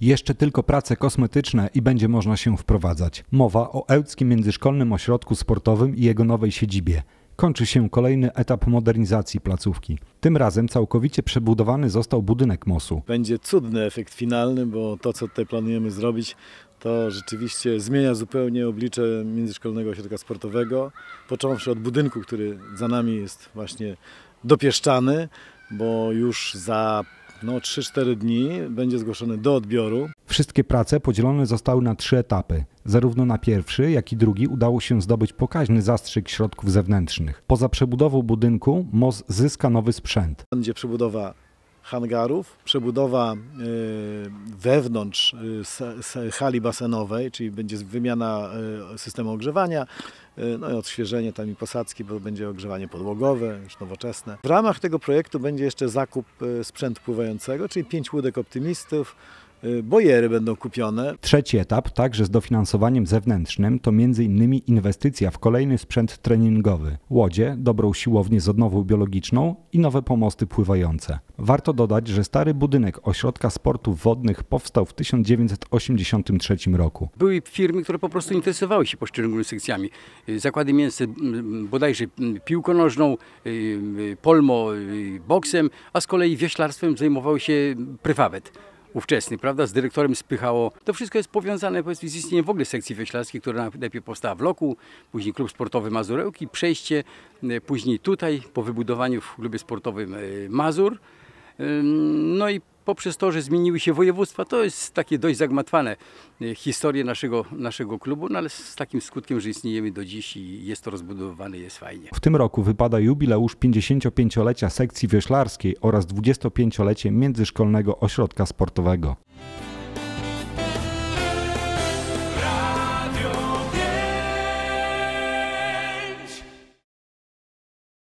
Jeszcze tylko prace kosmetyczne i będzie można się wprowadzać. Mowa o Ełckim Międzyszkolnym Ośrodku Sportowym i jego nowej siedzibie kończy się kolejny etap modernizacji placówki. Tym razem całkowicie przebudowany został budynek MOSU. Będzie cudny efekt finalny, bo to, co tutaj planujemy zrobić, to rzeczywiście zmienia zupełnie oblicze Międzyszkolnego Ośrodka Sportowego, począwszy od budynku, który za nami jest właśnie dopieszczany, bo już za no 3-4 dni będzie zgłoszony do odbioru. Wszystkie prace podzielone zostały na trzy etapy. Zarówno na pierwszy, jak i drugi udało się zdobyć pokaźny zastrzyk środków zewnętrznych. Poza przebudową budynku MOZ zyska nowy sprzęt. Będzie przebudowa hangarów, przebudowa y, wewnątrz y, hali basenowej, czyli będzie wymiana y, systemu ogrzewania, no i odświeżenie tam i posadzki, bo będzie ogrzewanie podłogowe, już nowoczesne. W ramach tego projektu będzie jeszcze zakup sprzętu pływającego, czyli pięć łódek optymistów, Y, bojery będą kupione. Trzeci etap, także z dofinansowaniem zewnętrznym, to m.in. inwestycja w kolejny sprzęt treningowy, łodzie, dobrą siłownię z odnową biologiczną i nowe pomosty pływające. Warto dodać, że stary budynek Ośrodka Sportów Wodnych powstał w 1983 roku. Były firmy, które po prostu interesowały się poszczególnymi sekcjami. Y, zakłady mięsne bodajże piłką nożną, y, polmo, boksem, a z kolei wieślarstwem zajmował się prywatnie ówczesny, prawda, z dyrektorem Spychało. To wszystko jest powiązane powiedzmy z istnieniem w ogóle sekcji wioślarskiej, która najpierw powstała w Loku, później klub sportowy Mazurełki, przejście e, później tutaj po wybudowaniu w klubie sportowym e, Mazur, no i poprzez to, że zmieniły się województwa, to jest takie dość zagmatwane y, historie naszego, naszego klubu, no ale z takim skutkiem, że istniejemy do dziś i jest to rozbudowywane, jest fajnie. W tym roku wypada jubileusz 55-lecia sekcji wioślarskiej oraz 25-lecie Międzyszkolnego Ośrodka Sportowego.